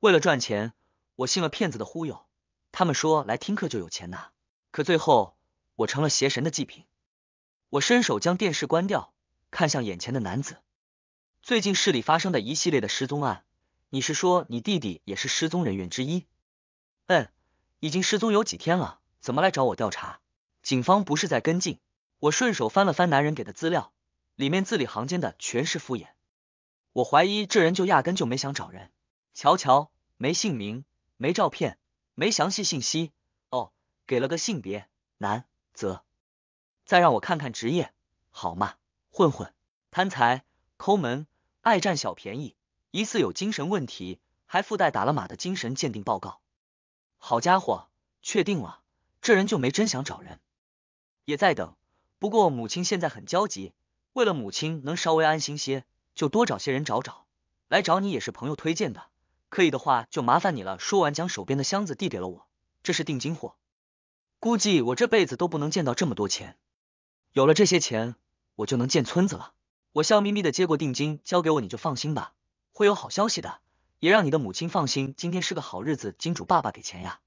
为了赚钱，我信了骗子的忽悠。他们说来听课就有钱拿，可最后我成了邪神的祭品。我伸手将电视关掉，看向眼前的男子。最近市里发生的一系列的失踪案，你是说你弟弟也是失踪人员之一？嗯，已经失踪有几天了，怎么来找我调查？警方不是在跟进？我顺手翻了翻男人给的资料，里面字里行间的全是敷衍。我怀疑这人就压根就没想找人。瞧瞧，没姓名，没照片，没详细信息。哦，给了个性别男，则再让我看看职业好吗？混混，贪财，抠门，爱占小便宜，疑似有精神问题，还附带打了码的精神鉴定报告。好家伙，确定了，这人就没真想找人，也在等。不过母亲现在很焦急，为了母亲能稍微安心些，就多找些人找找。来找你也是朋友推荐的。可以的话，就麻烦你了。说完，将手边的箱子递给了我。这是定金货，估计我这辈子都不能见到这么多钱。有了这些钱，我就能建村子了。我笑眯眯的接过定金，交给我你就放心吧，会有好消息的，也让你的母亲放心。今天是个好日子，金主爸爸给钱呀。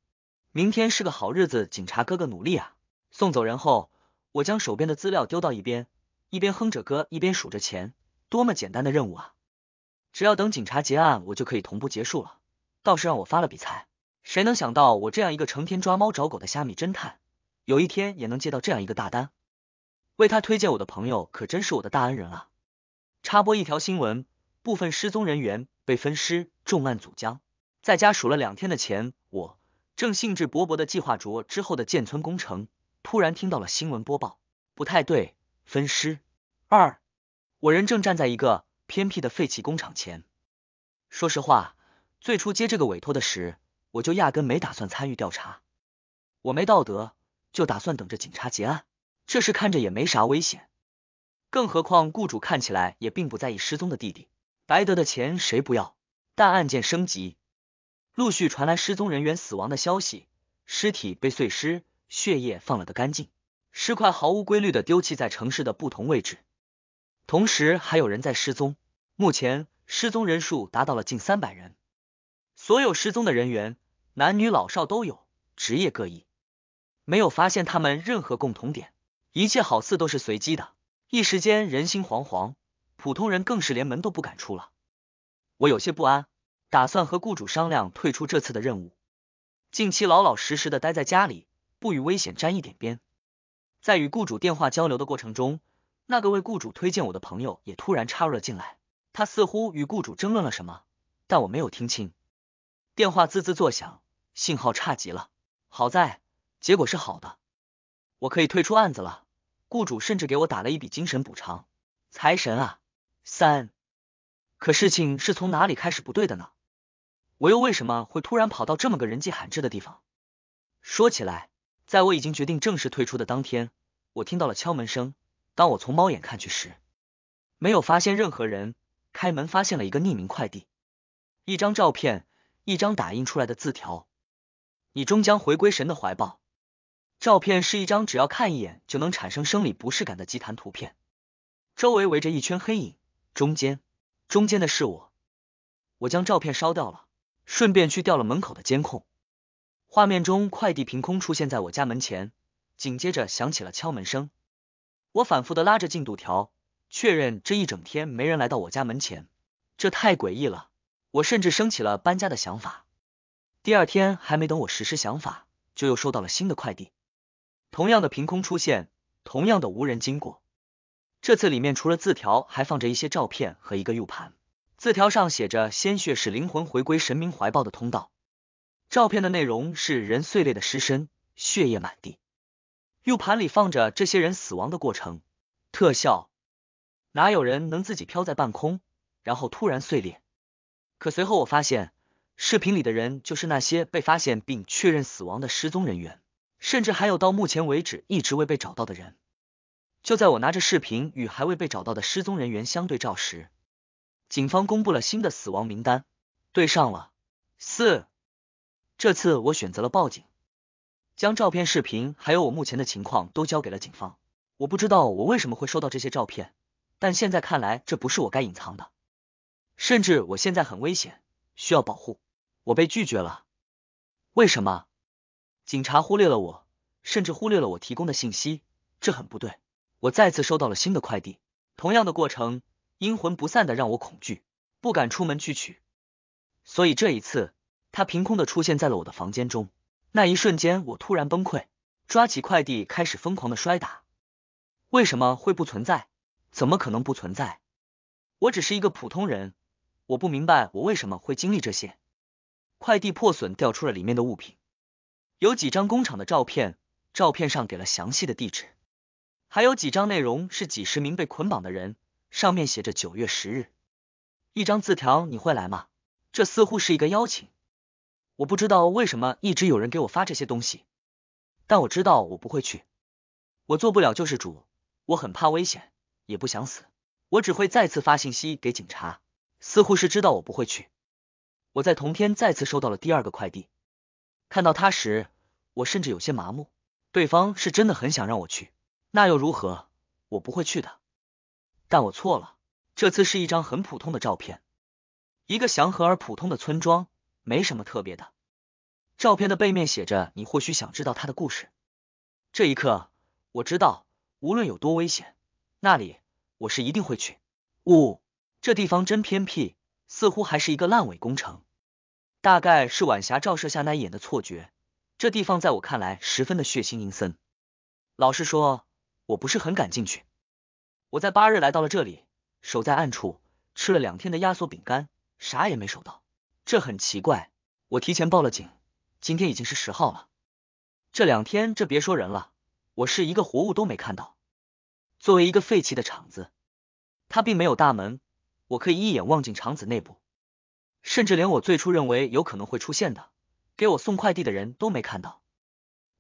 明天是个好日子，警察哥哥努力啊。送走人后，我将手边的资料丢到一边，一边哼着歌，一边数着钱。多么简单的任务啊！只要等警察结案，我就可以同步结束了。倒是让我发了笔财。谁能想到我这样一个成天抓猫找狗的虾米侦探，有一天也能接到这样一个大单？为他推荐我的朋友可真是我的大恩人啊！插播一条新闻：部分失踪人员被分尸，重案组将在家数了两天的钱。我正兴致勃勃的计划着之后的建村工程，突然听到了新闻播报，不太对，分尸二，我人正站在一个。偏僻的废弃工厂前。说实话，最初接这个委托的时，我就压根没打算参与调查。我没道德，就打算等着警察结案。这事看着也没啥危险，更何况雇主看起来也并不在意失踪的弟弟。白得的钱谁不要？但案件升级，陆续传来失踪人员死亡的消息，尸体被碎尸，血液放了个干净，尸块毫无规律的丢弃在城市的不同位置，同时还有人在失踪。目前失踪人数达到了近三百人，所有失踪的人员男女老少都有，职业各异，没有发现他们任何共同点，一切好似都是随机的。一时间人心惶惶，普通人更是连门都不敢出了。我有些不安，打算和雇主商量退出这次的任务，近期老老实实的待在家里，不与危险沾一点边。在与雇主电话交流的过程中，那个为雇主推荐我的朋友也突然插入了进来。他似乎与雇主争论了什么，但我没有听清。电话滋滋作响，信号差极了。好在结果是好的，我可以退出案子了。雇主甚至给我打了一笔精神补偿。财神啊！三，可事情是从哪里开始不对的呢？我又为什么会突然跑到这么个人迹罕至的地方？说起来，在我已经决定正式退出的当天，我听到了敲门声。当我从猫眼看去时，没有发现任何人。开门发现了一个匿名快递，一张照片，一张打印出来的字条。你终将回归神的怀抱。照片是一张只要看一眼就能产生生理不适感的祭坛图片，周围围着一圈黑影，中间，中间的是我。我将照片烧掉了，顺便去掉了门口的监控。画面中快递凭空出现在我家门前，紧接着响起了敲门声。我反复的拉着进度条。确认这一整天没人来到我家门前，这太诡异了。我甚至升起了搬家的想法。第二天还没等我实施想法，就又收到了新的快递，同样的凭空出现，同样的无人经过。这次里面除了字条，还放着一些照片和一个 U 盘。字条上写着：“鲜血是灵魂回归神明怀抱的通道。”照片的内容是人碎裂的尸身，血液满地。U 盘里放着这些人死亡的过程特效。哪有人能自己飘在半空，然后突然碎裂？可随后我发现，视频里的人就是那些被发现并确认死亡的失踪人员，甚至还有到目前为止一直未被找到的人。就在我拿着视频与还未被找到的失踪人员相对照时，警方公布了新的死亡名单，对上了。四，这次我选择了报警，将照片、视频还有我目前的情况都交给了警方。我不知道我为什么会收到这些照片。但现在看来，这不是我该隐藏的，甚至我现在很危险，需要保护。我被拒绝了，为什么？警察忽略了我，甚至忽略了我提供的信息，这很不对。我再次收到了新的快递，同样的过程，阴魂不散的让我恐惧，不敢出门去取。所以这一次，他凭空的出现在了我的房间中，那一瞬间我突然崩溃，抓起快递开始疯狂的摔打。为什么会不存在？怎么可能不存在？我只是一个普通人，我不明白我为什么会经历这些。快递破损，掉出了里面的物品，有几张工厂的照片，照片上给了详细的地址，还有几张内容是几十名被捆绑的人，上面写着九月十日。一张字条：“你会来吗？”这似乎是一个邀请。我不知道为什么一直有人给我发这些东西，但我知道我不会去，我做不了救世主，我很怕危险。也不想死，我只会再次发信息给警察。似乎是知道我不会去，我在同天再次收到了第二个快递。看到他时，我甚至有些麻木。对方是真的很想让我去，那又如何？我不会去的。但我错了。这次是一张很普通的照片，一个祥和而普通的村庄，没什么特别的。照片的背面写着：“你或许想知道他的故事。”这一刻，我知道，无论有多危险，那里。我是一定会去。呜，这地方真偏僻，似乎还是一个烂尾工程。大概是晚霞照射下那一眼的错觉。这地方在我看来十分的血腥阴森。老实说，我不是很敢进去。我在八日来到了这里，守在暗处，吃了两天的压缩饼干，啥也没守到。这很奇怪。我提前报了警。今天已经是十号了。这两天这别说人了，我是一个活物都没看到。作为一个废弃的厂子，它并没有大门，我可以一眼望进厂子内部，甚至连我最初认为有可能会出现的给我送快递的人都没看到，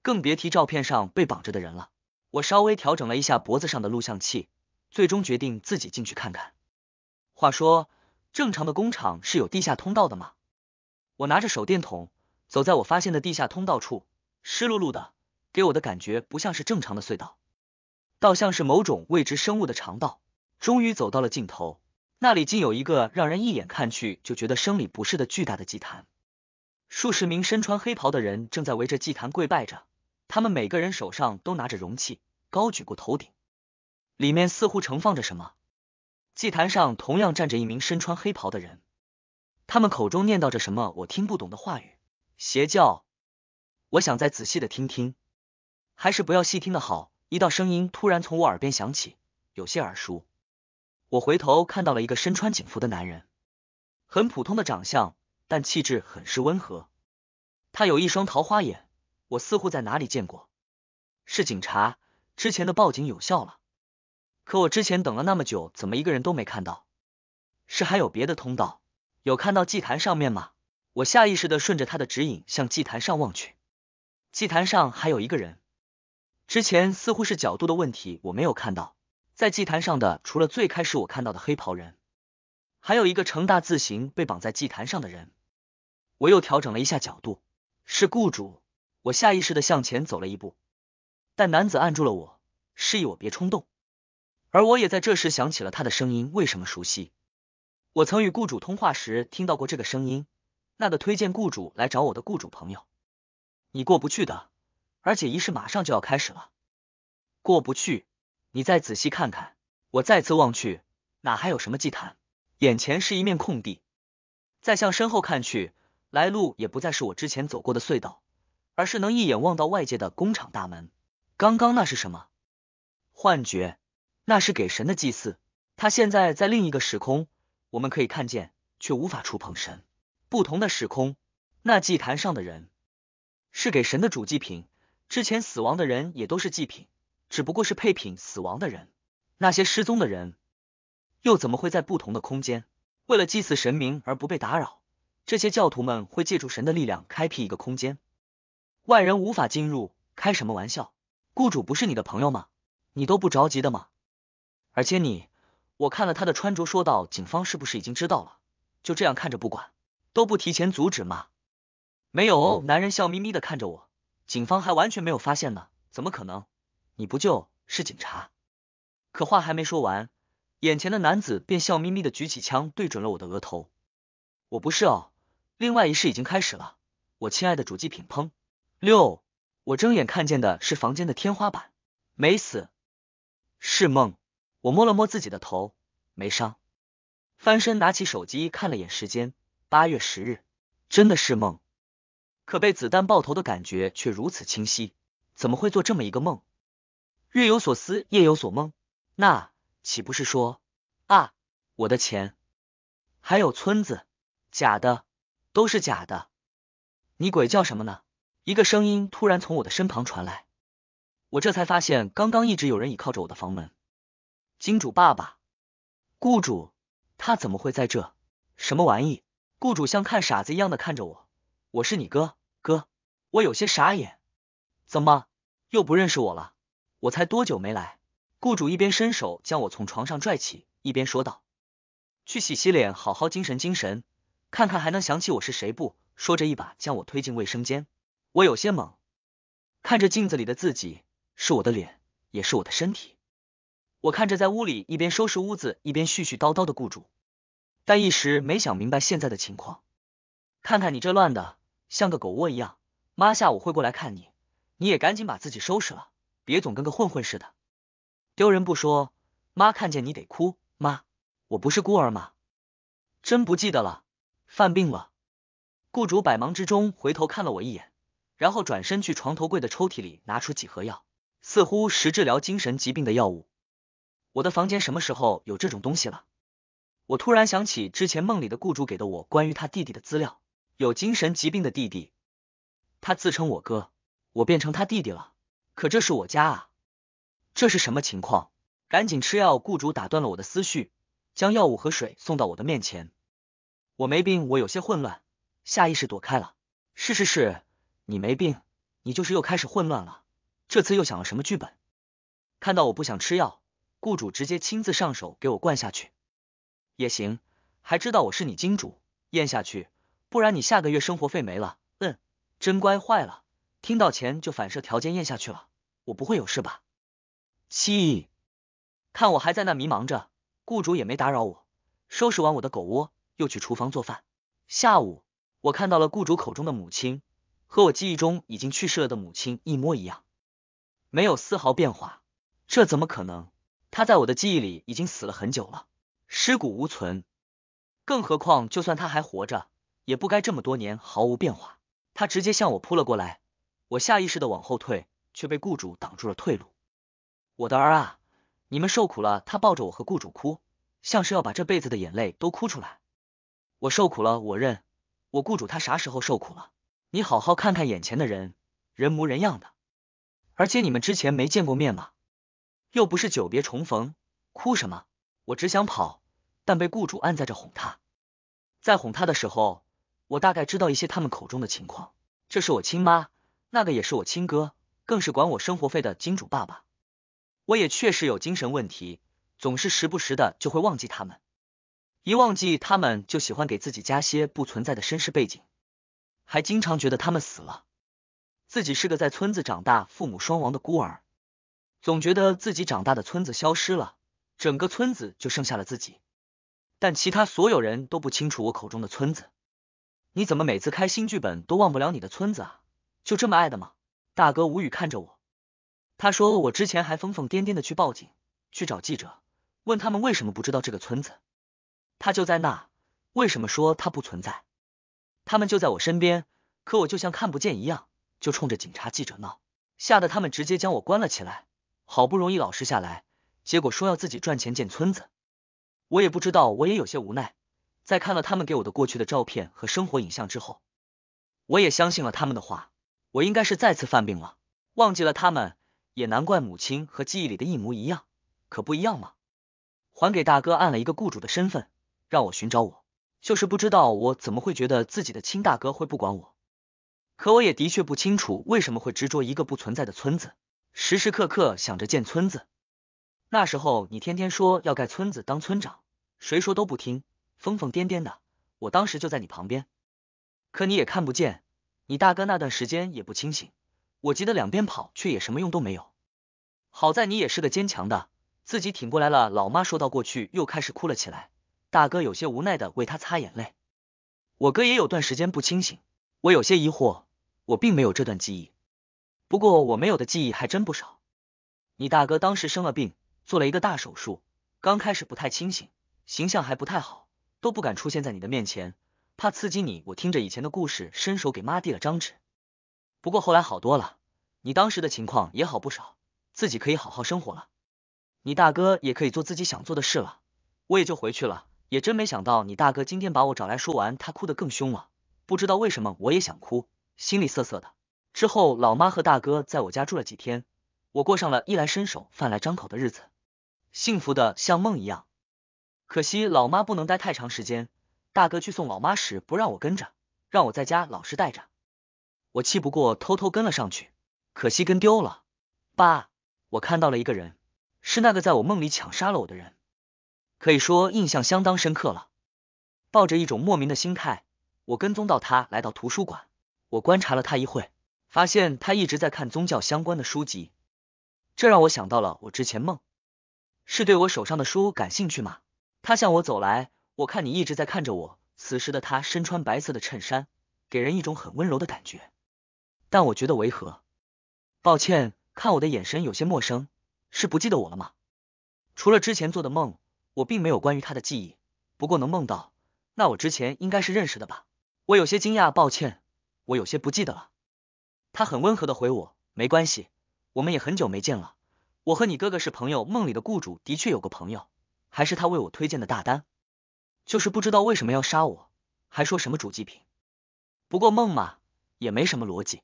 更别提照片上被绑着的人了。我稍微调整了一下脖子上的录像器，最终决定自己进去看看。话说，正常的工厂是有地下通道的吗？我拿着手电筒，走在我发现的地下通道处，湿漉漉的，给我的感觉不像是正常的隧道。倒像是某种未知生物的肠道，终于走到了尽头。那里竟有一个让人一眼看去就觉得生理不适的巨大的祭坛。数十名身穿黑袍的人正在围着祭坛跪拜着，他们每个人手上都拿着容器，高举过头顶，里面似乎盛放着什么。祭坛上同样站着一名身穿黑袍的人，他们口中念叨着什么我听不懂的话语。邪教，我想再仔细的听听，还是不要细听的好。一道声音突然从我耳边响起，有些耳熟。我回头看到了一个身穿警服的男人，很普通的长相，但气质很是温和。他有一双桃花眼，我似乎在哪里见过。是警察，之前的报警有效了。可我之前等了那么久，怎么一个人都没看到？是还有别的通道？有看到祭坛上面吗？我下意识的顺着他的指引向祭坛上望去，祭坛上还有一个人。之前似乎是角度的问题，我没有看到在祭坛上的除了最开始我看到的黑袍人，还有一个成大字形被绑在祭坛上的人。我又调整了一下角度，是雇主。我下意识的向前走了一步，但男子按住了我，示意我别冲动。而我也在这时想起了他的声音为什么熟悉？我曾与雇主通话时听到过这个声音，那个推荐雇主来找我的雇主朋友，你过不去的。而且仪式马上就要开始了，过不去。你再仔细看看，我再次望去，哪还有什么祭坛？眼前是一面空地。再向身后看去，来路也不再是我之前走过的隧道，而是能一眼望到外界的工厂大门。刚刚那是什么？幻觉，那是给神的祭祀。他现在在另一个时空，我们可以看见，却无法触碰神。不同的时空，那祭坛上的人是给神的主祭品。之前死亡的人也都是祭品，只不过是配品。死亡的人，那些失踪的人，又怎么会在不同的空间？为了祭祀神明而不被打扰，这些教徒们会借助神的力量开辟一个空间，外人无法进入。开什么玩笑？雇主不是你的朋友吗？你都不着急的吗？而且你，我看了他的穿着，说道：“警方是不是已经知道了？就这样看着不管，都不提前阻止吗？”没有哦，男人笑眯眯的看着我。警方还完全没有发现呢，怎么可能？你不就是警察？可话还没说完，眼前的男子便笑眯眯的举起枪对准了我的额头。我不是哦，另外一世已经开始了，我亲爱的主机品砰六。我睁眼看见的是房间的天花板，没死，是梦。我摸了摸自己的头，没伤，翻身拿起手机看了眼时间，八月十日，真的是梦。可被子弹爆头的感觉却如此清晰，怎么会做这么一个梦？日有所思，夜有所梦，那岂不是说啊？我的钱，还有村子，假的，都是假的！你鬼叫什么呢？一个声音突然从我的身旁传来，我这才发现刚刚一直有人倚靠着我的房门。金主爸爸，雇主，他怎么会在这？什么玩意？雇主像看傻子一样的看着我，我是你哥。我有些傻眼，怎么又不认识我了？我才多久没来？雇主一边伸手将我从床上拽起，一边说道：“去洗洗脸，好好精神精神，看看还能想起我是谁不？”说着一把将我推进卫生间。我有些懵，看着镜子里的自己，是我的脸，也是我的身体。我看着在屋里一边收拾屋子一边絮絮叨叨的雇主，但一时没想明白现在的情况。看看你这乱的，像个狗窝一样。妈下午会过来看你，你也赶紧把自己收拾了，别总跟个混混似的，丢人不说，妈看见你得哭。妈，我不是孤儿吗？真不记得了，犯病了。雇主百忙之中回头看了我一眼，然后转身去床头柜的抽屉里拿出几盒药，似乎是治疗精神疾病的药物。我的房间什么时候有这种东西了？我突然想起之前梦里的雇主给的我关于他弟弟的资料，有精神疾病的弟弟。他自称我哥，我变成他弟弟了。可这是我家啊，这是什么情况？赶紧吃药！雇主打断了我的思绪，将药物和水送到我的面前。我没病，我有些混乱，下意识躲开了。是是是，你没病，你就是又开始混乱了。这次又想了什么剧本？看到我不想吃药，雇主直接亲自上手给我灌下去。也行，还知道我是你金主，咽下去，不然你下个月生活费没了。真乖坏了，听到钱就反射条件咽下去了。我不会有事吧？七，看我还在那迷茫着，雇主也没打扰我，收拾完我的狗窝，又去厨房做饭。下午，我看到了雇主口中的母亲，和我记忆中已经去世了的母亲一模一样，没有丝毫变化。这怎么可能？她在我的记忆里已经死了很久了，尸骨无存。更何况，就算她还活着，也不该这么多年毫无变化。他直接向我扑了过来，我下意识的往后退，却被雇主挡住了退路。我的儿啊，你们受苦了。他抱着我和雇主哭，像是要把这辈子的眼泪都哭出来。我受苦了，我认。我雇主他啥时候受苦了？你好好看看眼前的人，人模人样的。而且你们之前没见过面吗？又不是久别重逢，哭什么？我只想跑，但被雇主按在这哄他，在哄他的时候。我大概知道一些他们口中的情况。这是我亲妈，那个也是我亲哥，更是管我生活费的金主爸爸。我也确实有精神问题，总是时不时的就会忘记他们。一忘记他们，就喜欢给自己加些不存在的身世背景，还经常觉得他们死了。自己是个在村子长大、父母双亡的孤儿，总觉得自己长大的村子消失了，整个村子就剩下了自己。但其他所有人都不清楚我口中的村子。你怎么每次开新剧本都忘不了你的村子啊？就这么爱的吗？大哥无语看着我，他说我之前还疯疯癫癫的去报警，去找记者，问他们为什么不知道这个村子，他就在那，为什么说他不存在？他们就在我身边，可我就像看不见一样，就冲着警察记者闹，吓得他们直接将我关了起来，好不容易老实下来，结果说要自己赚钱建村子，我也不知道，我也有些无奈。在看了他们给我的过去的照片和生活影像之后，我也相信了他们的话。我应该是再次犯病了，忘记了他们，也难怪母亲和记忆里的一模一样，可不一样吗？还给大哥按了一个雇主的身份，让我寻找我。就是不知道我怎么会觉得自己的亲大哥会不管我，可我也的确不清楚为什么会执着一个不存在的村子，时时刻刻想着建村子。那时候你天天说要盖村子当村长，谁说都不听。疯疯癫癫的，我当时就在你旁边，可你也看不见。你大哥那段时间也不清醒，我急得两边跑，却也什么用都没有。好在你也是个坚强的，自己挺过来了。老妈说到过去，又开始哭了起来。大哥有些无奈的为他擦眼泪。我哥也有段时间不清醒，我有些疑惑，我并没有这段记忆。不过我没有的记忆还真不少。你大哥当时生了病，做了一个大手术，刚开始不太清醒，形象还不太好。都不敢出现在你的面前，怕刺激你。我听着以前的故事，伸手给妈递了张纸。不过后来好多了，你当时的情况也好不少，自己可以好好生活了。你大哥也可以做自己想做的事了，我也就回去了。也真没想到你大哥今天把我找来说完，他哭得更凶了。不知道为什么，我也想哭，心里涩涩的。之后，老妈和大哥在我家住了几天，我过上了衣来伸手、饭来张口的日子，幸福的像梦一样。可惜老妈不能待太长时间，大哥去送老妈时不让我跟着，让我在家老实待着。我气不过，偷偷跟了上去，可惜跟丢了。爸，我看到了一个人，是那个在我梦里抢杀了我的人，可以说印象相当深刻了。抱着一种莫名的心态，我跟踪到他来到图书馆，我观察了他一会，发现他一直在看宗教相关的书籍，这让我想到了我之前梦，是对我手上的书感兴趣吗？他向我走来，我看你一直在看着我。此时的他身穿白色的衬衫，给人一种很温柔的感觉，但我觉得违和。抱歉，看我的眼神有些陌生，是不记得我了吗？除了之前做的梦，我并没有关于他的记忆。不过能梦到，那我之前应该是认识的吧？我有些惊讶，抱歉，我有些不记得了。他很温和的回我，没关系，我们也很久没见了。我和你哥哥是朋友，梦里的雇主的确有个朋友。还是他为我推荐的大单，就是不知道为什么要杀我，还说什么主祭品。不过梦嘛，也没什么逻辑。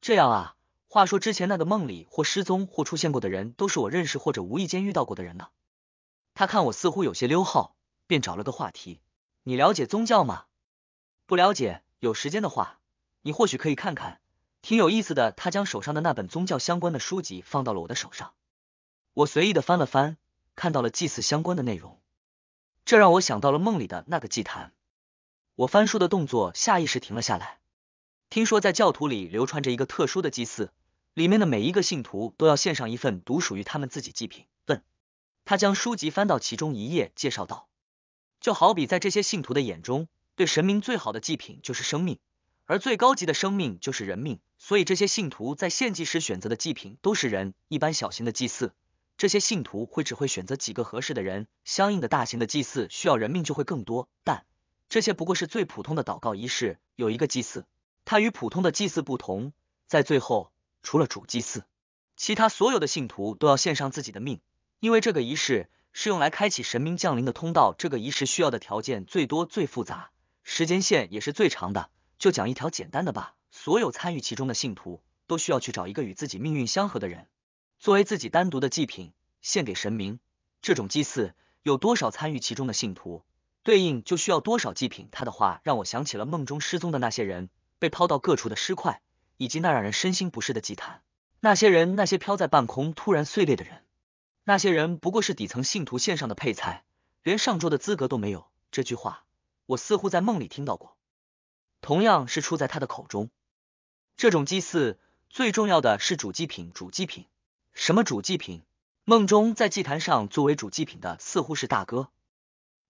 这样啊，话说之前那个梦里或失踪或出现过的人，都是我认识或者无意间遇到过的人呢。他看我似乎有些溜号，便找了个话题：“你了解宗教吗？不了解，有时间的话，你或许可以看看，挺有意思的。”他将手上的那本宗教相关的书籍放到了我的手上，我随意的翻了翻。看到了祭祀相关的内容，这让我想到了梦里的那个祭坛。我翻书的动作下意识停了下来。听说在教徒里流传着一个特殊的祭祀，里面的每一个信徒都要献上一份独属于他们自己祭品。问他将书籍翻到其中一页，介绍道：“就好比在这些信徒的眼中，对神明最好的祭品就是生命，而最高级的生命就是人命。所以这些信徒在献祭时选择的祭品都是人。一般小型的祭祀。”这些信徒会只会选择几个合适的人，相应的大型的祭祀需要人命就会更多。但这些不过是最普通的祷告仪式。有一个祭祀，它与普通的祭祀不同，在最后除了主祭祀，其他所有的信徒都要献上自己的命，因为这个仪式是用来开启神明降临的通道。这个仪式需要的条件最多、最复杂，时间线也是最长的。就讲一条简单的吧，所有参与其中的信徒都需要去找一个与自己命运相合的人。作为自己单独的祭品献给神明，这种祭祀有多少参与其中的信徒，对应就需要多少祭品。他的话让我想起了梦中失踪的那些人，被抛到各处的尸块，以及那让人身心不适的祭坛。那些人，那些飘在半空突然碎裂的人，那些人不过是底层信徒献上的配菜，连上桌的资格都没有。这句话我似乎在梦里听到过，同样是出在他的口中。这种祭祀最重要的是主祭品，主祭品。什么主祭品？梦中在祭坛上作为主祭品的似乎是大哥，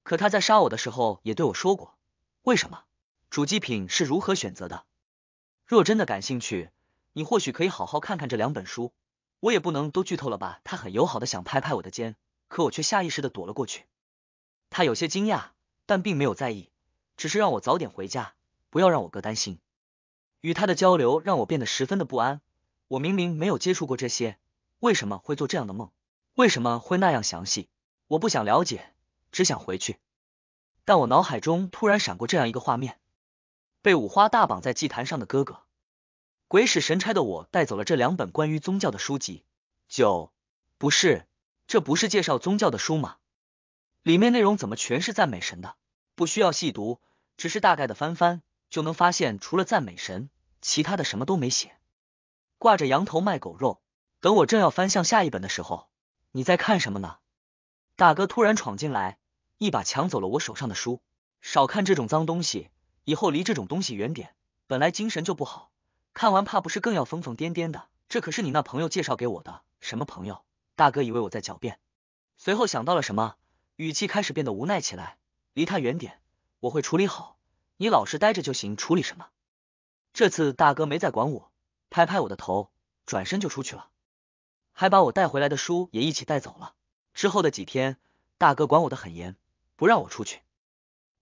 可他在杀我的时候也对我说过，为什么主祭品是如何选择的？若真的感兴趣，你或许可以好好看看这两本书。我也不能都剧透了吧？他很友好的想拍拍我的肩，可我却下意识的躲了过去。他有些惊讶，但并没有在意，只是让我早点回家，不要让我哥担心。与他的交流让我变得十分的不安，我明明没有接触过这些。为什么会做这样的梦？为什么会那样详细？我不想了解，只想回去。但我脑海中突然闪过这样一个画面：被五花大绑在祭坛上的哥哥。鬼使神差的我带走了这两本关于宗教的书籍。九，不是，这不是介绍宗教的书吗？里面内容怎么全是赞美神的？不需要细读，只是大概的翻翻就能发现，除了赞美神，其他的什么都没写。挂着羊头卖狗肉。等我正要翻向下一本的时候，你在看什么呢？大哥突然闯进来，一把抢走了我手上的书。少看这种脏东西，以后离这种东西远点。本来精神就不好，看完怕不是更要疯疯癫癫的。这可是你那朋友介绍给我的。什么朋友？大哥以为我在狡辩。随后想到了什么，语气开始变得无奈起来。离他远点，我会处理好，你老实待着就行。处理什么？这次大哥没再管我，拍拍我的头，转身就出去了。还把我带回来的书也一起带走了。之后的几天，大哥管我的很严，不让我出去。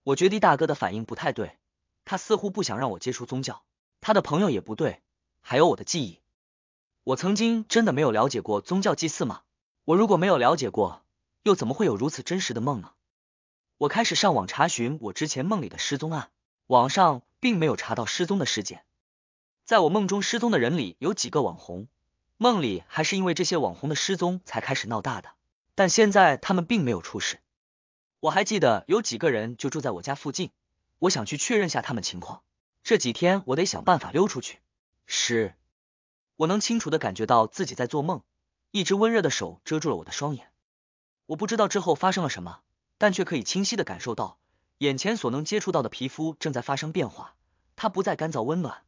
我觉得大哥的反应不太对，他似乎不想让我接触宗教。他的朋友也不对，还有我的记忆。我曾经真的没有了解过宗教祭祀吗？我如果没有了解过，又怎么会有如此真实的梦呢？我开始上网查询我之前梦里的失踪案，网上并没有查到失踪的事件。在我梦中失踪的人里，有几个网红。梦里还是因为这些网红的失踪才开始闹大的，但现在他们并没有出事。我还记得有几个人就住在我家附近，我想去确认下他们情况。这几天我得想办法溜出去。十，我能清楚的感觉到自己在做梦，一只温热的手遮住了我的双眼。我不知道之后发生了什么，但却可以清晰的感受到眼前所能接触到的皮肤正在发生变化，它不再干燥温暖，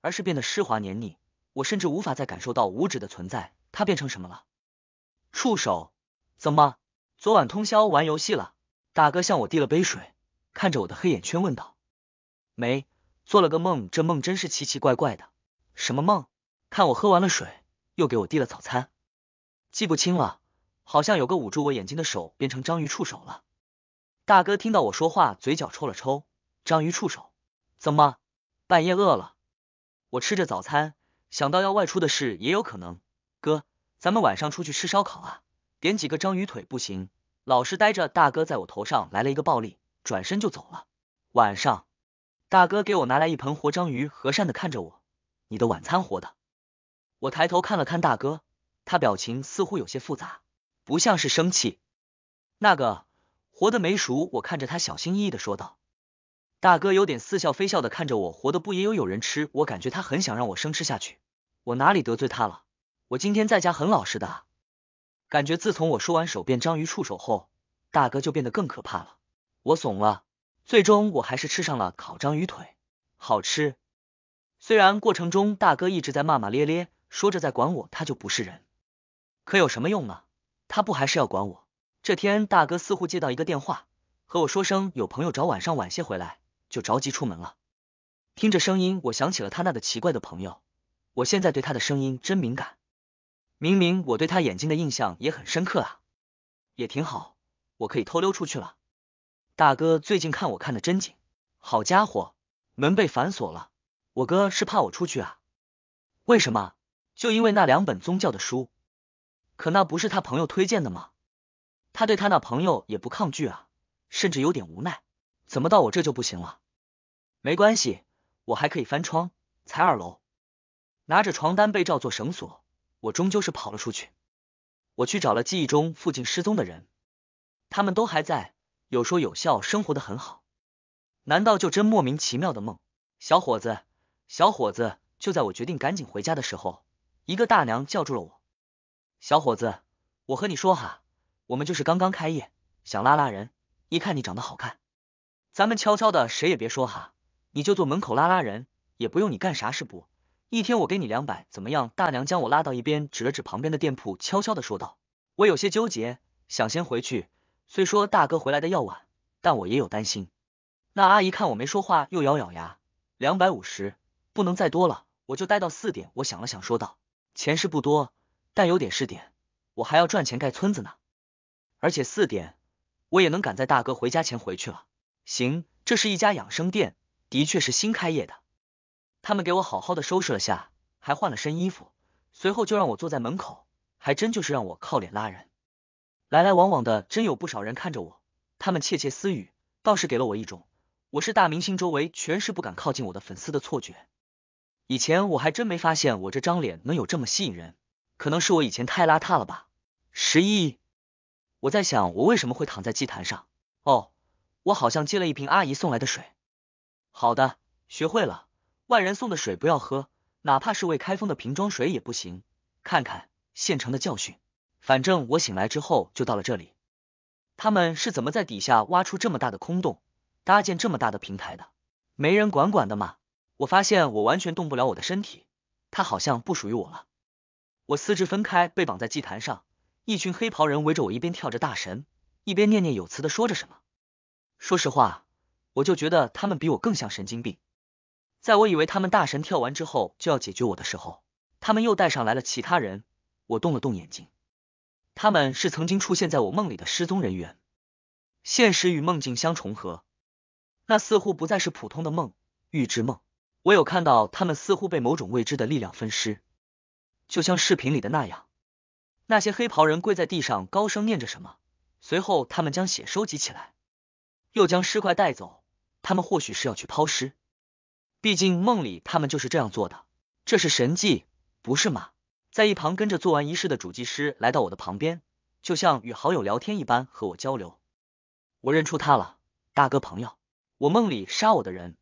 而是变得湿滑黏腻。我甚至无法再感受到五指的存在，它变成什么了？触手？怎么？昨晚通宵玩游戏了？大哥向我递了杯水，看着我的黑眼圈问道：“没做了个梦？这梦真是奇奇怪怪的。”什么梦？看我喝完了水，又给我递了早餐，记不清了，好像有个捂住我眼睛的手变成章鱼触手了。大哥听到我说话，嘴角抽了抽。章鱼触手？怎么？半夜饿了？我吃着早餐。想到要外出的事也有可能，哥，咱们晚上出去吃烧烤啊，点几个章鱼腿不行？老实待着，大哥在我头上来了一个暴力，转身就走了。晚上，大哥给我拿来一盆活章鱼，和善的看着我，你的晚餐活的。我抬头看了看大哥，他表情似乎有些复杂，不像是生气。那个，活的没熟，我看着他小心翼翼的说道。大哥有点似笑非笑的看着我，活的不也有有人吃？我感觉他很想让我生吃下去，我哪里得罪他了？我今天在家很老实的，感觉自从我说完手变章鱼触手后，大哥就变得更可怕了。我怂了，最终我还是吃上了烤章鱼腿，好吃。虽然过程中大哥一直在骂骂咧咧，说着在管我，他就不是人，可有什么用呢？他不还是要管我？这天大哥似乎接到一个电话，和我说声有朋友找，晚上晚些回来。就着急出门了，听着声音，我想起了他那个奇怪的朋友。我现在对他的声音真敏感，明明我对他眼睛的印象也很深刻啊，也挺好，我可以偷溜出去了。大哥最近看我看的真紧，好家伙，门被反锁了，我哥是怕我出去啊？为什么？就因为那两本宗教的书？可那不是他朋友推荐的吗？他对他那朋友也不抗拒啊，甚至有点无奈。怎么到我这就不行了？没关系，我还可以翻窗，踩二楼，拿着床单被罩做绳索，我终究是跑了出去。我去找了记忆中附近失踪的人，他们都还在，有说有笑，生活的很好。难道就真莫名其妙的梦？小伙子，小伙子！就在我决定赶紧回家的时候，一个大娘叫住了我：“小伙子，我和你说哈，我们就是刚刚开业，想拉拉人，一看你长得好看。”咱们悄悄的，谁也别说哈。你就坐门口拉拉人，也不用你干啥，是不？一天我给你两百，怎么样？大娘将我拉到一边，指了指旁边的店铺，悄悄的说道。我有些纠结，想先回去。虽说大哥回来的要晚，但我也有担心。那阿姨看我没说话，又咬咬牙，两百五十，不能再多了。我就待到四点。我想了想，说道：钱是不多，但有点是点。我还要赚钱盖村子呢。而且四点我也能赶在大哥回家前回去了。行，这是一家养生店，的确是新开业的。他们给我好好的收拾了下，还换了身衣服，随后就让我坐在门口，还真就是让我靠脸拉人。来来往往的真有不少人看着我，他们窃窃私语，倒是给了我一种我是大明星，周围全是不敢靠近我的粉丝的错觉。以前我还真没发现我这张脸能有这么吸引人，可能是我以前太邋遢了吧。十一，我在想我为什么会躺在祭坛上？哦。我好像接了一瓶阿姨送来的水。好的，学会了。外人送的水不要喝，哪怕是未开封的瓶装水也不行。看看现成的教训。反正我醒来之后就到了这里。他们是怎么在底下挖出这么大的空洞，搭建这么大的平台的？没人管管的吗？我发现我完全动不了我的身体，它好像不属于我了。我四肢分开，被绑在祭坛上，一群黑袍人围着我，一边跳着大神，一边念念有词的说着什么。说实话，我就觉得他们比我更像神经病。在我以为他们大神跳完之后就要解决我的时候，他们又带上来了其他人。我动了动眼睛，他们是曾经出现在我梦里的失踪人员。现实与梦境相重合，那似乎不再是普通的梦，预知梦。我有看到他们似乎被某种未知的力量分尸，就像视频里的那样。那些黑袍人跪在地上，高声念着什么，随后他们将血收集起来。又将尸块带走，他们或许是要去抛尸，毕竟梦里他们就是这样做的。这是神迹，不是吗？在一旁跟着做完仪式的主祭师来到我的旁边，就像与好友聊天一般和我交流。我认出他了，大哥朋友，我梦里杀我的人。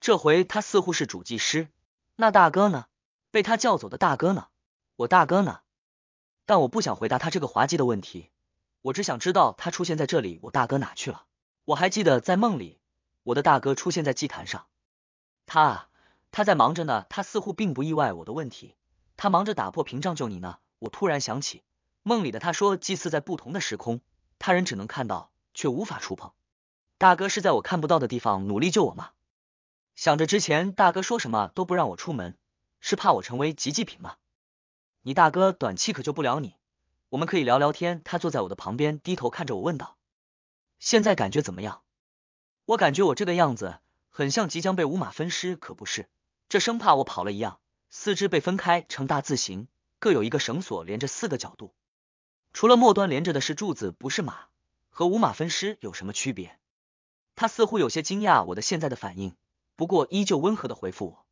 这回他似乎是主祭师，那大哥呢？被他叫走的大哥呢？我大哥呢？但我不想回答他这个滑稽的问题，我只想知道他出现在这里，我大哥哪去了？我还记得在梦里，我的大哥出现在祭坛上，他，啊，他在忙着呢，他似乎并不意外我的问题，他忙着打破屏障救你呢。我突然想起梦里的他说，祭祀在不同的时空，他人只能看到，却无法触碰。大哥是在我看不到的地方努力救我吗？想着之前大哥说什么都不让我出门，是怕我成为急祭品吗？你大哥短期可救不了你，我们可以聊聊天。他坐在我的旁边，低头看着我问道。现在感觉怎么样？我感觉我这个样子很像即将被五马分尸，可不是？这生怕我跑了一样，四肢被分开成大字形，各有一个绳索连着四个角度，除了末端连着的是柱子，不是马，和五马分尸有什么区别？他似乎有些惊讶我的现在的反应，不过依旧温和的回复我，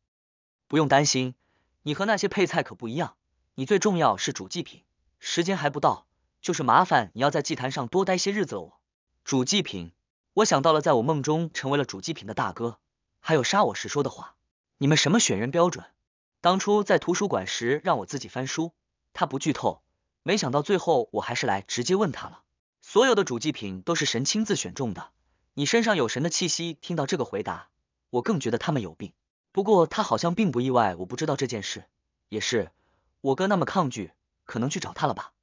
不用担心，你和那些配菜可不一样，你最重要是主祭品，时间还不到，就是麻烦你要在祭坛上多待些日子了。我。主祭品，我想到了在我梦中成为了主祭品的大哥，还有杀我时说的话。你们什么选人标准？当初在图书馆时让我自己翻书，他不剧透，没想到最后我还是来直接问他了。所有的主祭品都是神亲自选中的，你身上有神的气息。听到这个回答，我更觉得他们有病。不过他好像并不意外，我不知道这件事，也是我哥那么抗拒，可能去找他了吧。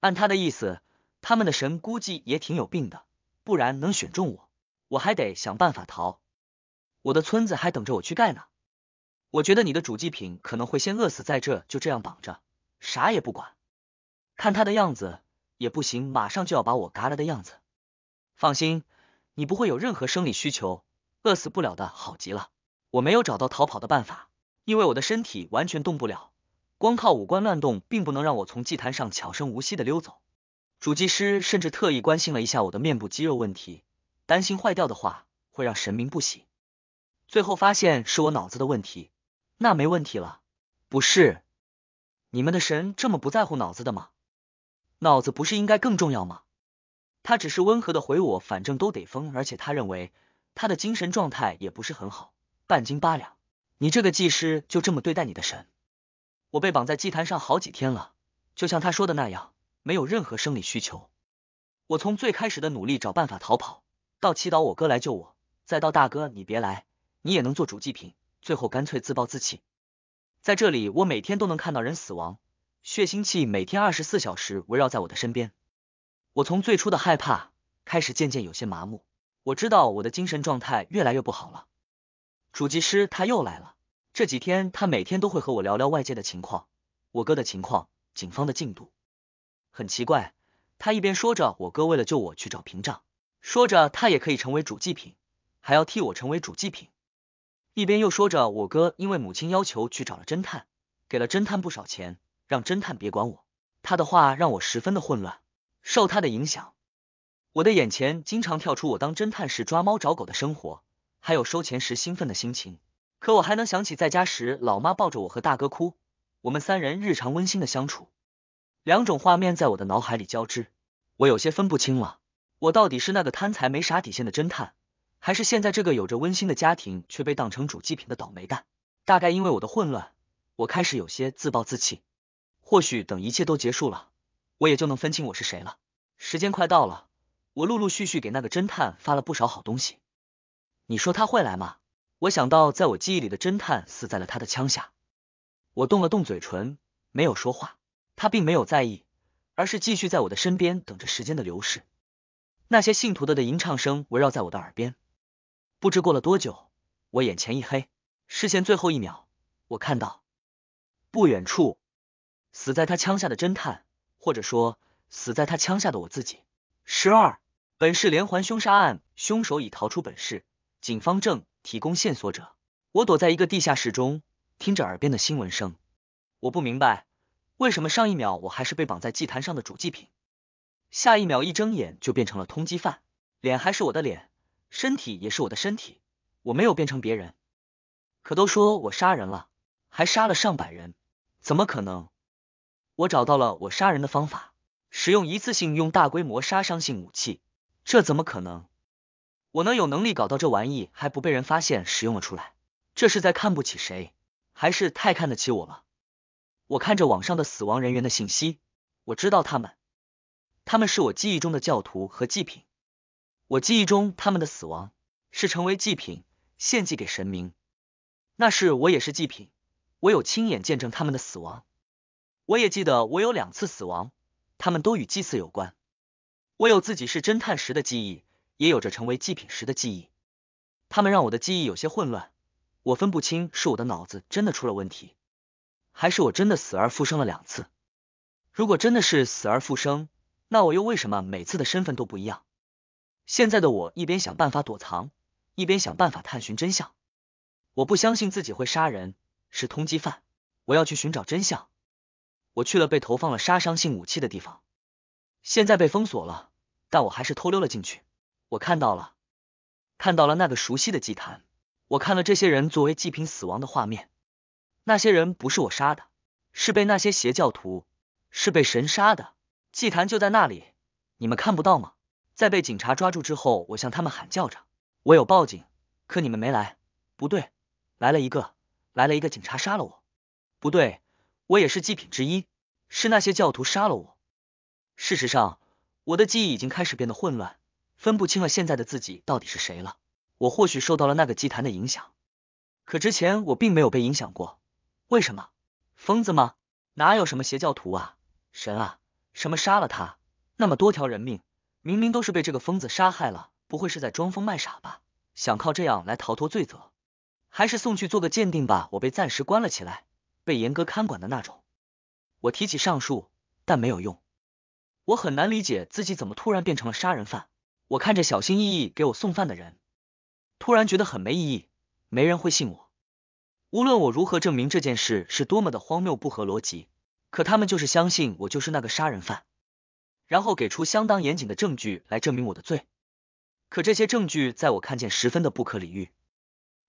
按他的意思，他们的神估计也挺有病的。不然能选中我，我还得想办法逃。我的村子还等着我去盖呢。我觉得你的主祭品可能会先饿死在这，就这样绑着，啥也不管。看他的样子也不行，马上就要把我嘎了的样子。放心，你不会有任何生理需求，饿死不了的，好极了。我没有找到逃跑的办法，因为我的身体完全动不了，光靠五官乱动并不能让我从祭坛上悄声无息的溜走。主技师甚至特意关心了一下我的面部肌肉问题，担心坏掉的话会让神明不喜。最后发现是我脑子的问题，那没问题了。不是，你们的神这么不在乎脑子的吗？脑子不是应该更重要吗？他只是温和的回我，反正都得疯，而且他认为他的精神状态也不是很好，半斤八两。你这个技师就这么对待你的神？我被绑在祭坛上好几天了，就像他说的那样。没有任何生理需求。我从最开始的努力找办法逃跑，到祈祷我哥来救我，再到大哥你别来，你也能做主祭品，最后干脆自暴自弃。在这里，我每天都能看到人死亡，血腥气每天二十四小时围绕在我的身边。我从最初的害怕，开始渐渐有些麻木。我知道我的精神状态越来越不好了。主祭师他又来了。这几天他每天都会和我聊聊外界的情况，我哥的情况，警方的进度。很奇怪，他一边说着我哥为了救我去找屏障，说着他也可以成为主祭品，还要替我成为主祭品，一边又说着我哥因为母亲要求去找了侦探，给了侦探不少钱，让侦探别管我。他的话让我十分的混乱，受他的影响，我的眼前经常跳出我当侦探时抓猫找狗的生活，还有收钱时兴奋的心情。可我还能想起在家时，老妈抱着我和大哥哭，我们三人日常温馨的相处。两种画面在我的脑海里交织，我有些分不清了。我到底是那个贪财没啥底线的侦探，还是现在这个有着温馨的家庭却被当成主祭品的倒霉蛋？大概因为我的混乱，我开始有些自暴自弃。或许等一切都结束了，我也就能分清我是谁了。时间快到了，我陆陆续续给那个侦探发了不少好东西。你说他会来吗？我想到在我记忆里的侦探死在了他的枪下，我动了动嘴唇，没有说话。他并没有在意，而是继续在我的身边等着时间的流逝。那些信徒的的吟唱声围绕在我的耳边。不知过了多久，我眼前一黑，视线最后一秒，我看到不远处死在他枪下的侦探，或者说死在他枪下的我自己。十二本市连环凶杀案凶手已逃出本市，警方正提供线索者。我躲在一个地下室中，听着耳边的新闻声，我不明白。为什么上一秒我还是被绑在祭坛上的主祭品，下一秒一睁眼就变成了通缉犯？脸还是我的脸，身体也是我的身体，我没有变成别人。可都说我杀人了，还杀了上百人，怎么可能？我找到了我杀人的方法，使用一次性用大规模杀伤性武器，这怎么可能？我能有能力搞到这玩意还不被人发现使用了出来，这是在看不起谁，还是太看得起我了？我看着网上的死亡人员的信息，我知道他们，他们是我记忆中的教徒和祭品。我记忆中他们的死亡是成为祭品，献祭给神明。那时我也是祭品，我有亲眼见证他们的死亡。我也记得我有两次死亡，他们都与祭祀有关。我有自己是侦探时的记忆，也有着成为祭品时的记忆。他们让我的记忆有些混乱，我分不清是我的脑子真的出了问题。还是我真的死而复生了两次？如果真的是死而复生，那我又为什么每次的身份都不一样？现在的我一边想办法躲藏，一边想办法探寻真相。我不相信自己会杀人，是通缉犯，我要去寻找真相。我去了被投放了杀伤性武器的地方，现在被封锁了，但我还是偷溜了进去。我看到了，看到了那个熟悉的祭坛，我看了这些人作为祭品死亡的画面。那些人不是我杀的，是被那些邪教徒，是被神杀的。祭坛就在那里，你们看不到吗？在被警察抓住之后，我向他们喊叫着，我有报警，可你们没来。不对，来了一个，来了一个警察杀了我。不对，我也是祭品之一，是那些教徒杀了我。事实上，我的记忆已经开始变得混乱，分不清了现在的自己到底是谁了。我或许受到了那个祭坛的影响，可之前我并没有被影响过。为什么疯子吗？哪有什么邪教徒啊？神啊，什么杀了他？那么多条人命，明明都是被这个疯子杀害了，不会是在装疯卖傻吧？想靠这样来逃脱罪责？还是送去做个鉴定吧。我被暂时关了起来，被严格看管的那种。我提起上诉，但没有用。我很难理解自己怎么突然变成了杀人犯。我看着小心翼翼给我送饭的人，突然觉得很没意义，没人会信我。无论我如何证明这件事是多么的荒谬不合逻辑，可他们就是相信我就是那个杀人犯，然后给出相当严谨的证据来证明我的罪。可这些证据在我看见十分的不可理喻。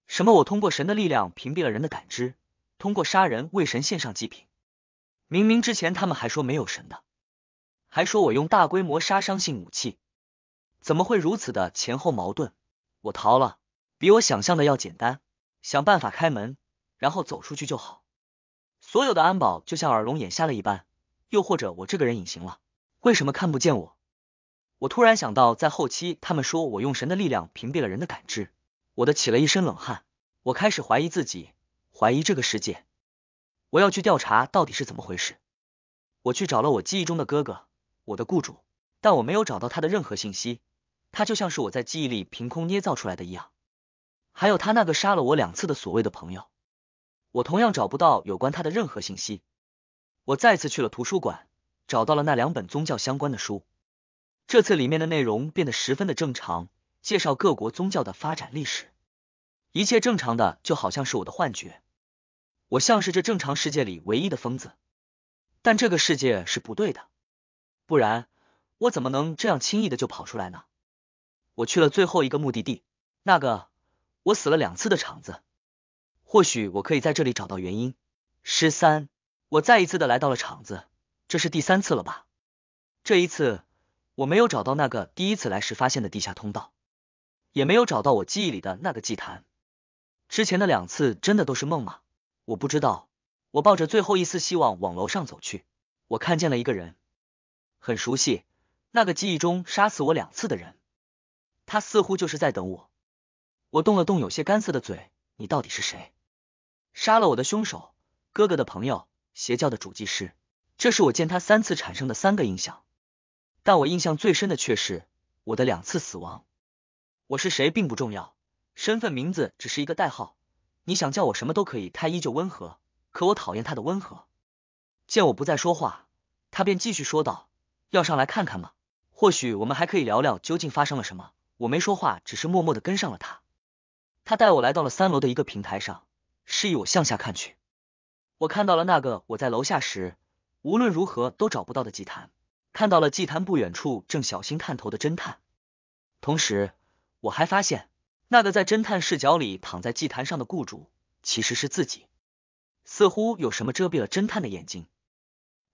什么？我通过神的力量屏蔽了人的感知，通过杀人为神献上祭品。明明之前他们还说没有神的，还说我用大规模杀伤性武器，怎么会如此的前后矛盾？我逃了，比我想象的要简单，想办法开门。然后走出去就好。所有的安保就像耳聋眼瞎了一般，又或者我这个人隐形了，为什么看不见我？我突然想到，在后期他们说我用神的力量屏蔽了人的感知，我的起了一身冷汗。我开始怀疑自己，怀疑这个世界。我要去调查到底是怎么回事。我去找了我记忆中的哥哥，我的雇主，但我没有找到他的任何信息，他就像是我在记忆里凭空捏造出来的一样。还有他那个杀了我两次的所谓的朋友。我同样找不到有关他的任何信息。我再次去了图书馆，找到了那两本宗教相关的书。这次里面的内容变得十分的正常，介绍各国宗教的发展历史。一切正常的，就好像是我的幻觉。我像是这正常世界里唯一的疯子。但这个世界是不对的，不然我怎么能这样轻易的就跑出来呢？我去了最后一个目的地，那个我死了两次的场子。或许我可以在这里找到原因。十三，我再一次的来到了厂子，这是第三次了吧？这一次我没有找到那个第一次来时发现的地下通道，也没有找到我记忆里的那个祭坛。之前的两次真的都是梦吗？我不知道。我抱着最后一丝希望往楼上走去，我看见了一个人，很熟悉，那个记忆中杀死我两次的人。他似乎就是在等我。我动了动有些干涩的嘴：“你到底是谁？”杀了我的凶手，哥哥的朋友，邪教的主祭师。这是我见他三次产生的三个印象，但我印象最深的却是我的两次死亡。我是谁并不重要，身份名字只是一个代号，你想叫我什么都可以。他依旧温和，可我讨厌他的温和。见我不再说话，他便继续说道：“要上来看看吗？或许我们还可以聊聊究竟发生了什么。”我没说话，只是默默的跟上了他。他带我来到了三楼的一个平台上。示意我向下看去，我看到了那个我在楼下时无论如何都找不到的祭坛，看到了祭坛不远处正小心探头的侦探，同时我还发现那个在侦探视角里躺在祭坛上的雇主其实是自己，似乎有什么遮蔽了侦探的眼睛。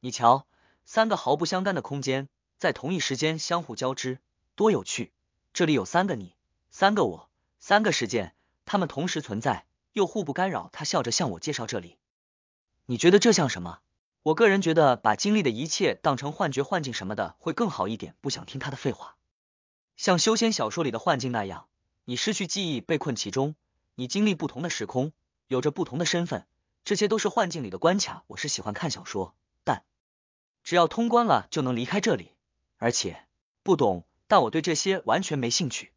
你瞧，三个毫不相干的空间在同一时间相互交织，多有趣！这里有三个你，三个我，三个事件，它们同时存在。又互不干扰。他笑着向我介绍这里，你觉得这像什么？我个人觉得把经历的一切当成幻觉、幻境什么的会更好一点。不想听他的废话，像修仙小说里的幻境那样，你失去记忆，被困其中，你经历不同的时空，有着不同的身份，这些都是幻境里的关卡。我是喜欢看小说，但只要通关了就能离开这里。而且不懂，但我对这些完全没兴趣，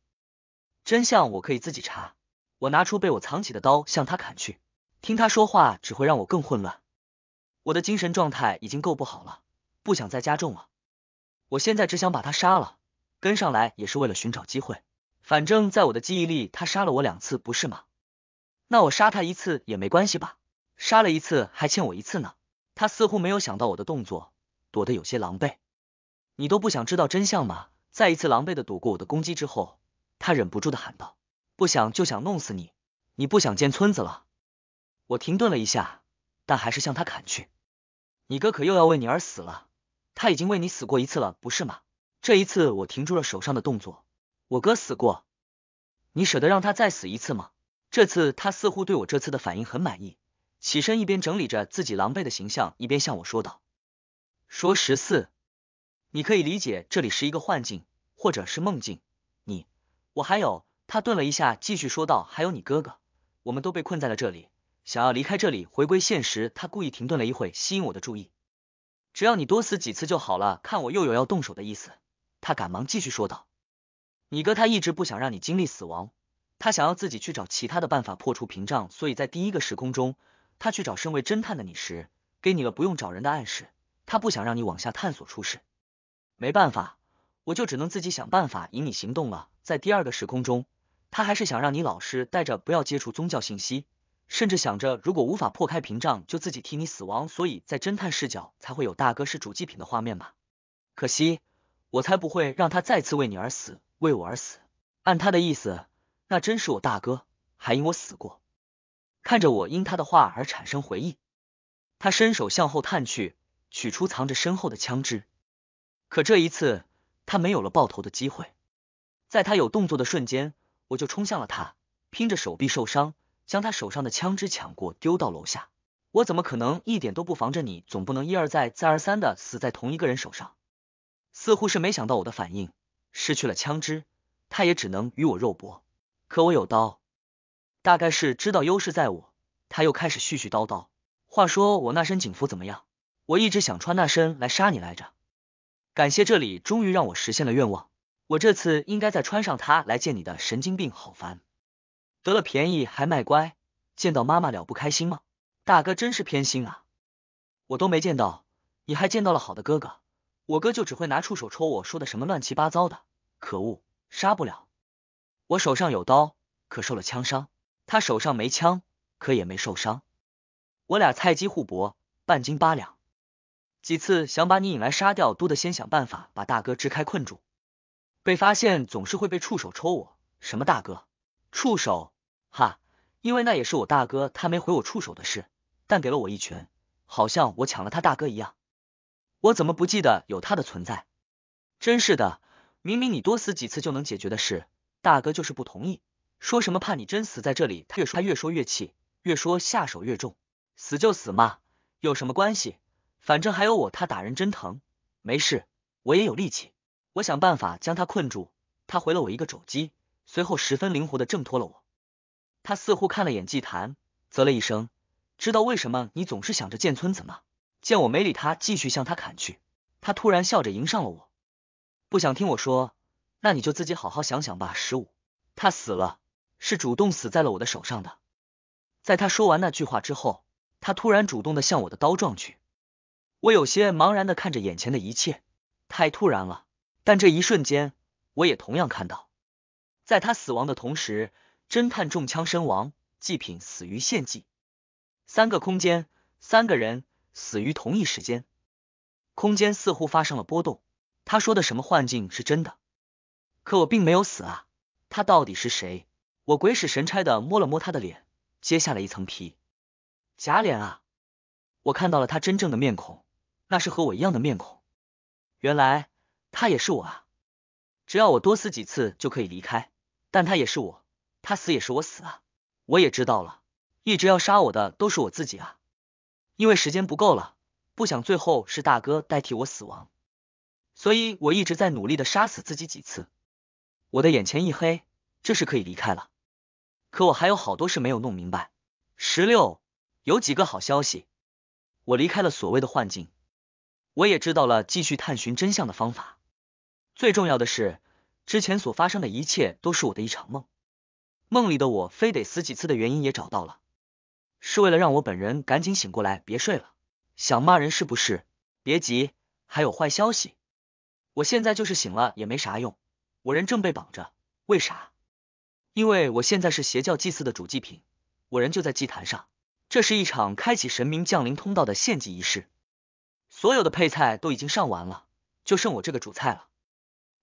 真相我可以自己查。我拿出被我藏起的刀向他砍去，听他说话只会让我更混乱。我的精神状态已经够不好了，不想再加重了。我现在只想把他杀了。跟上来也是为了寻找机会，反正，在我的记忆里，他杀了我两次，不是吗？那我杀他一次也没关系吧？杀了一次还欠我一次呢。他似乎没有想到我的动作，躲得有些狼狈。你都不想知道真相吗？再一次狼狈的躲过我的攻击之后，他忍不住的喊道。不想就想弄死你，你不想见村子了？我停顿了一下，但还是向他砍去。你哥可又要为你而死了，他已经为你死过一次了，不是吗？这一次我停住了手上的动作。我哥死过，你舍得让他再死一次吗？这次他似乎对我这次的反应很满意，起身一边整理着自己狼狈的形象，一边向我说道：“说十四，你可以理解这里是一个幻境，或者是梦境。你，我还有。”他顿了一下，继续说道：“还有你哥哥，我们都被困在了这里，想要离开这里回归现实。”他故意停顿了一会，吸引我的注意。只要你多死几次就好了。看我又有要动手的意思，他赶忙继续说道：“你哥他一直不想让你经历死亡，他想要自己去找其他的办法破除屏障，所以在第一个时空中，他去找身为侦探的你时，给你了不用找人的暗示。他不想让你往下探索出事。没办法，我就只能自己想办法引你行动了。在第二个时空中。”他还是想让你老实带着，不要接触宗教信息，甚至想着如果无法破开屏障，就自己替你死亡。所以在侦探视角才会有大哥是主祭品的画面吧。可惜，我才不会让他再次为你而死，为我而死。按他的意思，那真是我大哥，还因我死过。看着我因他的话而产生回忆，他伸手向后探去，取出藏着身后的枪支。可这一次，他没有了爆头的机会。在他有动作的瞬间。我就冲向了他，拼着手臂受伤，将他手上的枪支抢过，丢到楼下。我怎么可能一点都不防着你？总不能一而再、再而三的死在同一个人手上。似乎是没想到我的反应，失去了枪支，他也只能与我肉搏。可我有刀，大概是知道优势在我，他又开始絮絮叨叨。话说我那身警服怎么样？我一直想穿那身来杀你来着，感谢这里终于让我实现了愿望。我这次应该再穿上它来见你的神经病，好烦！得了便宜还卖乖，见到妈妈了不开心吗？大哥真是偏心啊！我都没见到，你还见到了好的哥哥。我哥就只会拿触手戳我，说的什么乱七八糟的，可恶！杀不了，我手上有刀，可受了枪伤；他手上没枪，可也没受伤。我俩菜鸡互搏，半斤八两。几次想把你引来杀掉，都得先想办法把大哥支开，困住。被发现总是会被触手抽我，什么大哥？触手？哈，因为那也是我大哥，他没回我触手的事，但给了我一拳，好像我抢了他大哥一样。我怎么不记得有他的存在？真是的，明明你多死几次就能解决的事，大哥就是不同意，说什么怕你真死在这里。他越说他越说越气，越说下手越重，死就死嘛，有什么关系？反正还有我。他打人真疼，没事，我也有力气。我想办法将他困住，他回了我一个肘击，随后十分灵活的挣脱了我。他似乎看了眼祭坛，啧了一声，知道为什么你总是想着建村子吗？见我没理他，继续向他砍去。他突然笑着迎上了我，不想听我说，那你就自己好好想想吧。十五，他死了，是主动死在了我的手上的。在他说完那句话之后，他突然主动的向我的刀撞去。我有些茫然的看着眼前的一切，太突然了。但这一瞬间，我也同样看到，在他死亡的同时，侦探中枪身亡，祭品死于献祭，三个空间，三个人死于同一时间，空间似乎发生了波动。他说的什么幻境是真的？可我并没有死啊！他到底是谁？我鬼使神差的摸了摸他的脸，揭下了一层皮，假脸啊！我看到了他真正的面孔，那是和我一样的面孔。原来。他也是我啊，只要我多死几次就可以离开。但他也是我，他死也是我死啊。我也知道了，一直要杀我的都是我自己啊。因为时间不够了，不想最后是大哥代替我死亡，所以我一直在努力的杀死自己几次。我的眼前一黑，这是可以离开了。可我还有好多事没有弄明白。十六，有几个好消息。我离开了所谓的幻境，我也知道了继续探寻真相的方法。最重要的是，之前所发生的一切都是我的一场梦。梦里的我非得死几次的原因也找到了，是为了让我本人赶紧醒过来，别睡了。想骂人是不是？别急，还有坏消息。我现在就是醒了也没啥用，我人正被绑着。为啥？因为我现在是邪教祭祀的主祭品，我人就在祭坛上。这是一场开启神明降临通道的献祭仪式，所有的配菜都已经上完了，就剩我这个主菜了。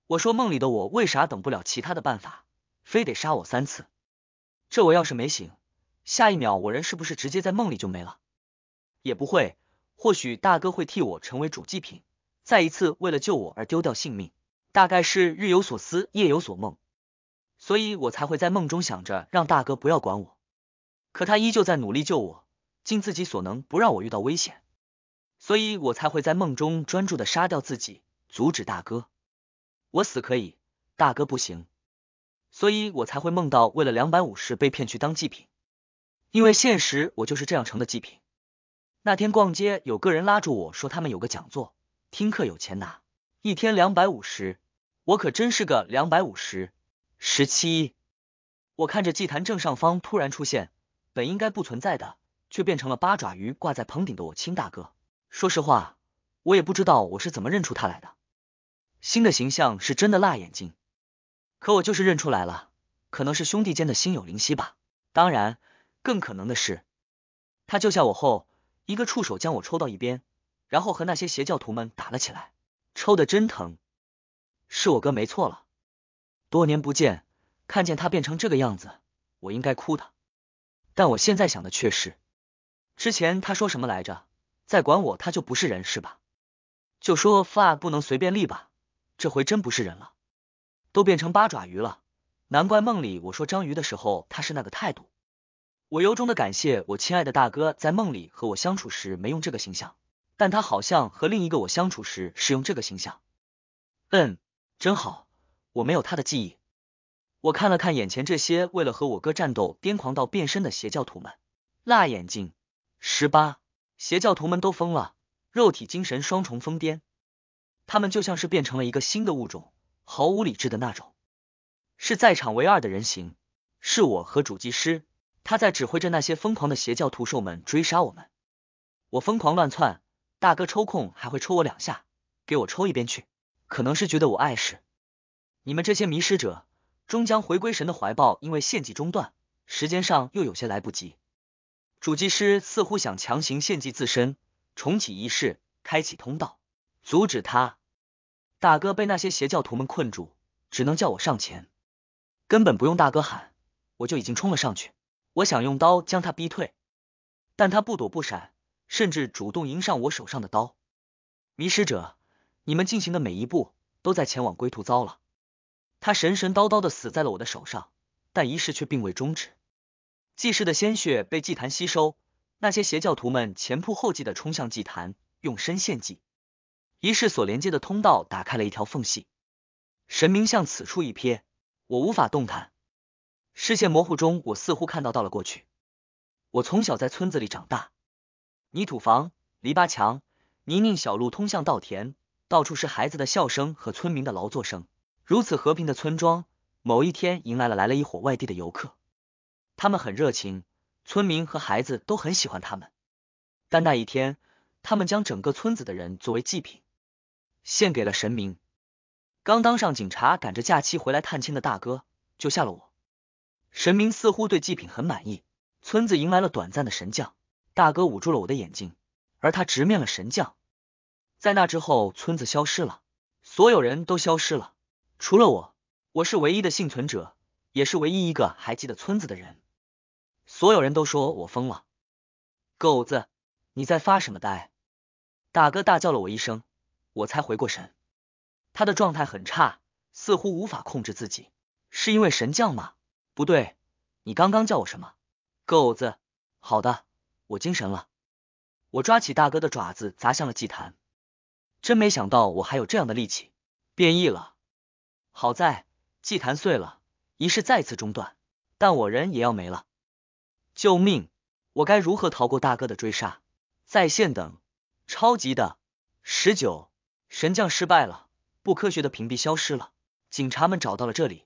我说梦里的我为啥等不了？其他的办法，非得杀我三次。这我要是没醒，下一秒我人是不是直接在梦里就没了？也不会，或许大哥会替我成为主祭品，再一次为了救我而丢掉性命。大概是日有所思，夜有所梦，所以我才会在梦中想着让大哥不要管我。可他依旧在努力救我，尽自己所能不让我遇到危险。所以我才会在梦中专注的杀掉自己，阻止大哥。我死可以，大哥不行，所以我才会梦到为了两百五十被骗去当祭品，因为现实我就是这样成的祭品。那天逛街有个人拉住我说他们有个讲座，听课有钱拿，一天两百五十，我可真是个两百五十十七。我看着祭坛正上方突然出现，本应该不存在的，却变成了八爪鱼挂在棚顶的我亲大哥。说实话，我也不知道我是怎么认出他来的。新的形象是真的辣眼睛，可我就是认出来了，可能是兄弟间的心有灵犀吧。当然，更可能的是，他救下我后，一个触手将我抽到一边，然后和那些邪教徒们打了起来，抽的真疼。是我哥没错了，多年不见，看见他变成这个样子，我应该哭的。但我现在想的却是，之前他说什么来着？再管我他就不是人是吧？就说法不能随便立吧。这回真不是人了，都变成八爪鱼了。难怪梦里我说章鱼的时候，他是那个态度。我由衷的感谢我亲爱的大哥，在梦里和我相处时没用这个形象，但他好像和另一个我相处时是用这个形象。嗯，真好，我没有他的记忆。我看了看眼前这些为了和我哥战斗癫狂到变身的邪教徒们，辣眼睛。十八邪教徒们都疯了，肉体精神双重疯癫。他们就像是变成了一个新的物种，毫无理智的那种。是在场唯二的人形，是我和主机师。他在指挥着那些疯狂的邪教徒兽们追杀我们。我疯狂乱窜，大哥抽空还会抽我两下，给我抽一边去，可能是觉得我碍事。你们这些迷失者，终将回归神的怀抱，因为献祭中断，时间上又有些来不及。主祭师似乎想强行献祭自身，重启仪式，开启通道，阻止他。大哥被那些邪教徒们困住，只能叫我上前。根本不用大哥喊，我就已经冲了上去。我想用刀将他逼退，但他不躲不闪，甚至主动迎上我手上的刀。迷失者，你们进行的每一步都在前往归途。糟了，他神神叨叨的死在了我的手上，但仪式却并未终止。祭师的鲜血被祭坛吸收，那些邪教徒们前仆后继的冲向祭坛，用身献祭。一是所连接的通道打开了一条缝隙，神明向此处一瞥，我无法动弹，视线模糊中，我似乎看到到了过去。我从小在村子里长大，泥土房、篱笆墙、泥泞小路通向稻田，到处是孩子的笑声和村民的劳作声。如此和平的村庄，某一天迎来了来了一伙外地的游客，他们很热情，村民和孩子都很喜欢他们。但那一天，他们将整个村子的人作为祭品。献给了神明。刚当上警察，赶着假期回来探亲的大哥救下了我。神明似乎对祭品很满意，村子迎来了短暂的神将。大哥捂住了我的眼睛，而他直面了神将。在那之后，村子消失了，所有人都消失了，除了我。我是唯一的幸存者，也是唯一一个还记得村子的人。所有人都说我疯了。狗子，你在发什么呆？大哥大叫了我一声。我才回过神，他的状态很差，似乎无法控制自己。是因为神将吗？不对，你刚刚叫我什么？狗子。好的，我精神了。我抓起大哥的爪子砸向了祭坛，真没想到我还有这样的力气。变异了，好在祭坛碎了，仪式再次中断，但我人也要没了。救命！我该如何逃过大哥的追杀？在线等，超级的十九。神将失败了，不科学的屏蔽消失了。警察们找到了这里，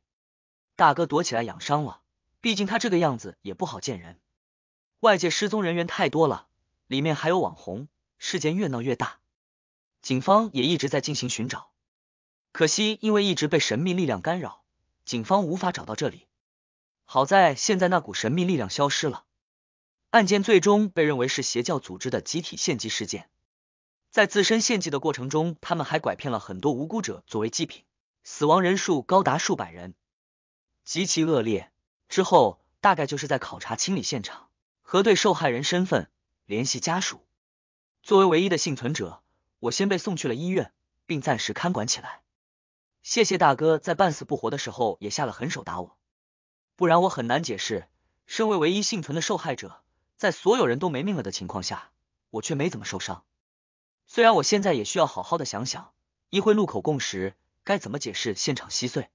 大哥躲起来养伤了，毕竟他这个样子也不好见人。外界失踪人员太多了，里面还有网红，事件越闹越大，警方也一直在进行寻找。可惜因为一直被神秘力量干扰，警方无法找到这里。好在现在那股神秘力量消失了，案件最终被认为是邪教组织的集体献祭事件。在自身献祭的过程中，他们还拐骗了很多无辜者作为祭品，死亡人数高达数百人，极其恶劣。之后大概就是在考察、清理现场、核对受害人身份、联系家属。作为唯一的幸存者，我先被送去了医院，并暂时看管起来。谢谢大哥，在半死不活的时候也下了狠手打我，不然我很难解释。身为唯一幸存的受害者，在所有人都没命了的情况下，我却没怎么受伤。虽然我现在也需要好好的想想，一会录口供时该怎么解释现场稀碎，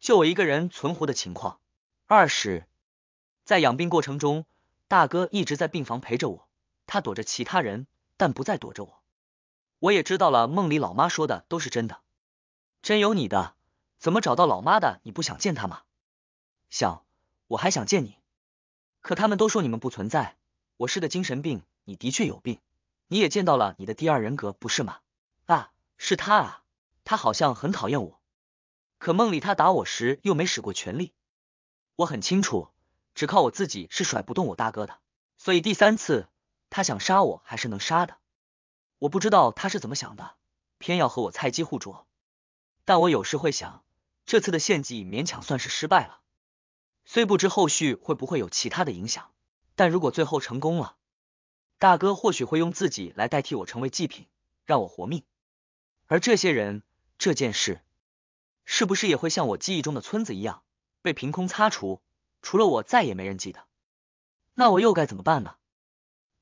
就我一个人存活的情况。二是，在养病过程中，大哥一直在病房陪着我，他躲着其他人，但不再躲着我。我也知道了梦里老妈说的都是真的，真有你的，怎么找到老妈的？你不想见她吗？想，我还想见你。可他们都说你们不存在，我是的精神病，你的确有病。你也见到了你的第二人格，不是吗？啊，是他啊，他好像很讨厌我。可梦里他打我时又没使过全力，我很清楚，只靠我自己是甩不动我大哥的。所以第三次他想杀我还是能杀的。我不知道他是怎么想的，偏要和我菜鸡互啄。但我有时会想，这次的献祭勉强算是失败了。虽不知后续会不会有其他的影响，但如果最后成功了。大哥或许会用自己来代替我成为祭品，让我活命。而这些人，这件事，是不是也会像我记忆中的村子一样，被凭空擦除？除了我，再也没人记得。那我又该怎么办呢？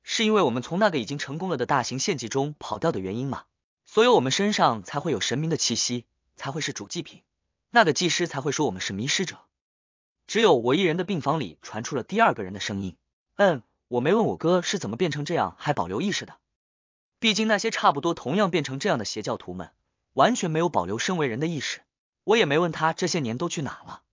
是因为我们从那个已经成功了的大型献祭中跑掉的原因吗？所以我们身上才会有神明的气息，才会是主祭品？那个祭师才会说我们是迷失者？只有我一人的病房里传出了第二个人的声音：“嗯。”我没问我哥是怎么变成这样还保留意识的，毕竟那些差不多同样变成这样的邪教徒们完全没有保留身为人的意识。我也没问他这些年都去哪了，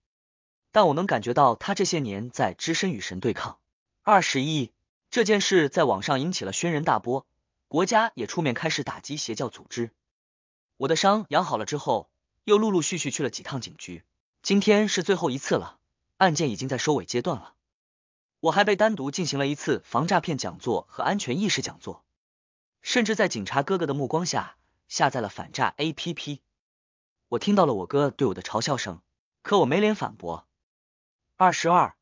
但我能感觉到他这些年在只身与神对抗。二十一这件事在网上引起了轩然大波，国家也出面开始打击邪教组织。我的伤养好了之后，又陆陆续续去了几趟警局。今天是最后一次了，案件已经在收尾阶段了。我还被单独进行了一次防诈骗讲座和安全意识讲座，甚至在警察哥哥的目光下下载了反诈 APP。我听到了我哥对我的嘲笑声，可我没脸反驳。二十二，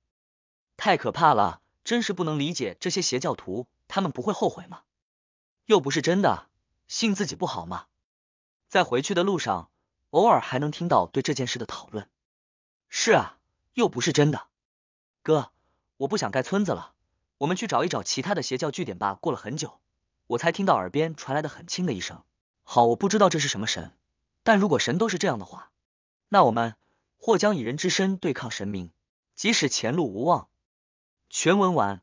太可怕了，真是不能理解这些邪教徒，他们不会后悔吗？又不是真的，信自己不好吗？在回去的路上，偶尔还能听到对这件事的讨论。是啊，又不是真的，哥。我不想盖村子了，我们去找一找其他的邪教据点吧。过了很久，我才听到耳边传来的很轻的一声。好，我不知道这是什么神，但如果神都是这样的话，那我们或将以人之身对抗神明，即使前路无望。全文完。